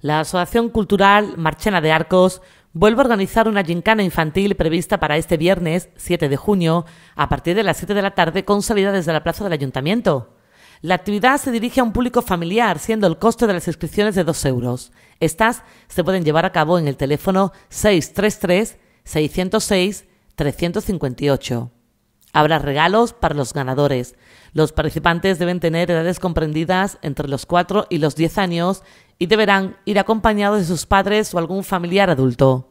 la Asociación Cultural Marchena de Arcos vuelve a organizar una gincana infantil prevista para este viernes 7 de junio a partir de las 7 de la tarde con salida desde la plaza del ayuntamiento. La actividad se dirige a un público familiar, siendo el coste de las inscripciones de 2 euros. Estas se pueden llevar a cabo en el teléfono 633-606-358. Habrá regalos para los ganadores. Los participantes deben tener edades comprendidas entre los 4 y los 10 años y deberán ir acompañados de sus padres o algún familiar adulto.